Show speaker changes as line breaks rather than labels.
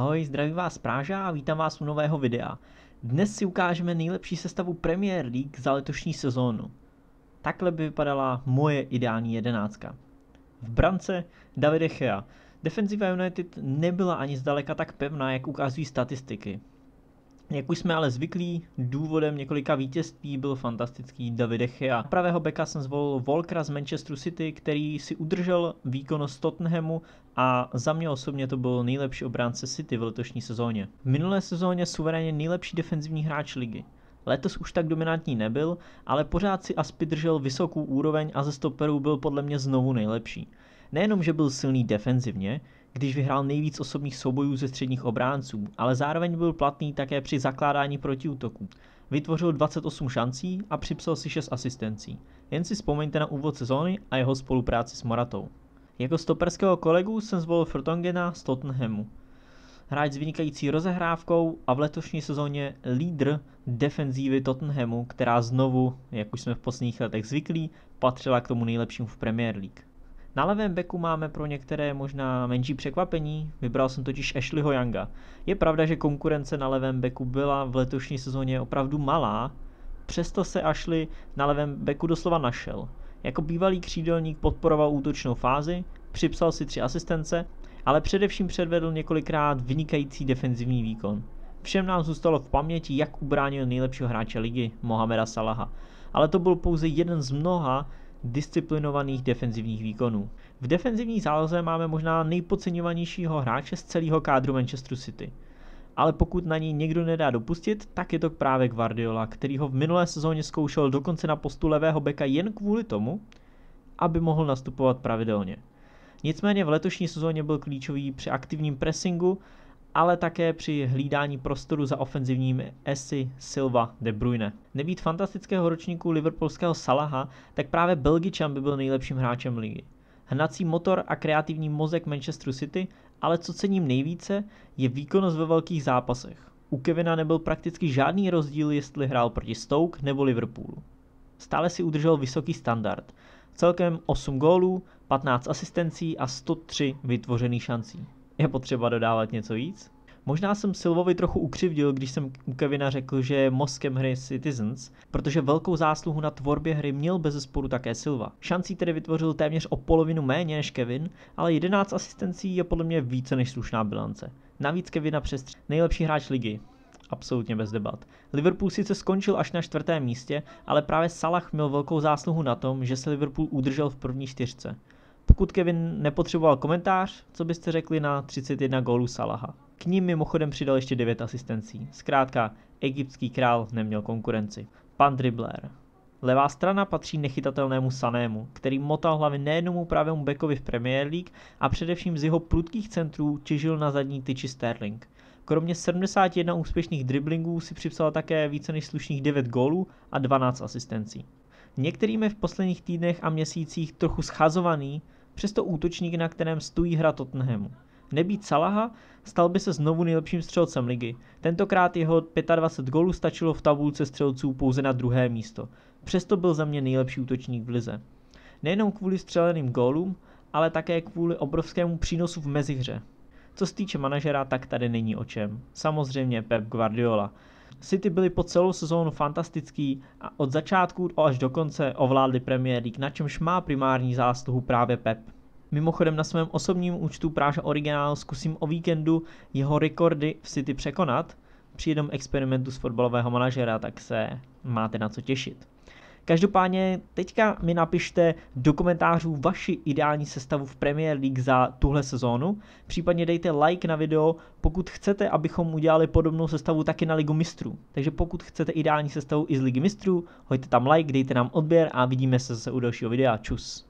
Ahoj, zdravím vás Práža a vítám vás u nového videa. Dnes si ukážeme nejlepší sestavu Premier League za letošní sezónu. Takhle by vypadala moje ideální jedenáctka. V brance Davide Chea. Defenziva United nebyla ani zdaleka tak pevná, jak ukazují statistiky. Jak už jsme ale zvyklí, důvodem několika vítězství byl fantastický Davide Chea. Pravého beka jsem zvolil Volkra z Manchesteru City, který si udržel výkonnost Tottenhamu a za mě osobně to byl nejlepší obránce City v letošní sezóně. V minulé sezóně suverénně nejlepší defenzivní hráč ligy. Letos už tak dominantní nebyl, ale pořád si Aspy držel vysokou úroveň a ze stoperů byl podle mě znovu nejlepší. Nejenom, že byl silný defenzivně, když vyhrál nejvíc osobních soubojů ze středních obránců, ale zároveň byl platný také při zakládání protiútoků. Vytvořil 28 šancí a připsal si 6 asistencí. Jen si vzpomeňte na úvod sezóny a jeho spolupráci s Moratou. Jako stoperského kolegu jsem zvolil Frtongena z Tottenhamu. Hráč s vynikající rozehrávkou a v letošní sezóně lídr defenzívy Tottenhamu, která znovu, jak už jsme v posledních letech zvyklí, patřila k tomu nejlepšímu v Premier League. Na levém beku máme pro některé možná menší překvapení, vybral jsem totiž Ashleyho Younga. Je pravda, že konkurence na levém beku byla v letošní sezóně opravdu malá, přesto se Ashley na levém beku doslova našel. Jako bývalý křídelník podporoval útočnou fázi, připsal si tři asistence, ale především předvedl několikrát vynikající defenzivní výkon. Všem nám zůstalo v paměti, jak ubránil nejlepšího hráče ligy, Mohameda Salaha. Ale to byl pouze jeden z mnoha, disciplinovaných defenzivních výkonů. V defenzivní záloze máme možná nejpodceňovanějšího hráče z celého kádru Manchester City. Ale pokud na něj někdo nedá dopustit, tak je to právě Guardiola, který ho v minulé sezóně zkoušel dokonce na postu levého beka jen kvůli tomu, aby mohl nastupovat pravidelně. Nicméně v letošní sezóně byl klíčový při aktivním pressingu ale také při hlídání prostoru za ofenzivním Esi Silva De Bruyne. Nebýt fantastického ročníku liverpoolského Salaha, tak právě Belgičan by byl nejlepším hráčem ligy. Hnací motor a kreativní mozek Manchester City, ale co cením nejvíce, je výkonnost ve velkých zápasech. U Kevina nebyl prakticky žádný rozdíl, jestli hrál proti Stoke nebo Liverpoolu. Stále si udržel vysoký standard. Celkem 8 gólů, 15 asistencí a 103 vytvořených šancí. Je potřeba dodávat něco víc? Možná jsem Silvovi trochu ukřivdil, když jsem u Kevina řekl, že je mozkem hry Citizens, protože velkou zásluhu na tvorbě hry měl bez sporu také Silva. Šancí tedy vytvořil téměř o polovinu méně než Kevin, ale 11 asistencí je podle mě více než slušná bilance. Navíc Kevina přes nejlepší hráč ligy, absolutně bez debat. Liverpool sice skončil až na čtvrtém místě, ale právě Salah měl velkou zásluhu na tom, že se Liverpool udržel v první čtyřce. Pokud Kevin nepotřeboval komentář, co byste řekli na 31 gólů Salaha? K ním mimochodem přidal ještě 9 asistencí. Zkrátka, egyptský král neměl konkurenci. Pan Dribbler. Levá strana patří nechytatelnému Sanému, který motal hlavy nejenomu pravému bekovi v Premier League a především z jeho prudkých centrů těžil na zadní tyči Sterling. Kromě 71 úspěšných driblingů si připsal také více než slušných 9 gólů a 12 asistencí. Některými v posledních týdnech a měsících trochu schazovaný, přesto útočník, na kterém stojí hra Tottenhamu. Nebýt Salaha, stal by se znovu nejlepším střelcem ligy. Tentokrát jeho 25 gólů stačilo v tabulce střelců pouze na druhé místo. Přesto byl za mě nejlepší útočník v lize. Nejenom kvůli střeleným gólům, ale také kvůli obrovskému přínosu v mezihře. Co se týče manažera, tak tady není o čem. Samozřejmě Pep Guardiola. City byli po celou sezónu fantastický a od začátku až do konce ovládli Premier League, na čemž má primární zásluhu právě Pep. Mimochodem na svém osobním účtu Práže Originál zkusím o víkendu jeho rekordy v City překonat. Při jednom experimentu z fotbalového manažera, tak se máte na co těšit. Každopádně teďka mi napište do komentářů vaši ideální sestavu v Premier League za tuhle sezónu. Případně dejte like na video, pokud chcete, abychom udělali podobnou sestavu taky na Ligu mistrů. Takže pokud chcete ideální sestavu i z Ligy mistrů, hoďte tam like, dejte nám odběr a vidíme se zase u dalšího videa. Čus.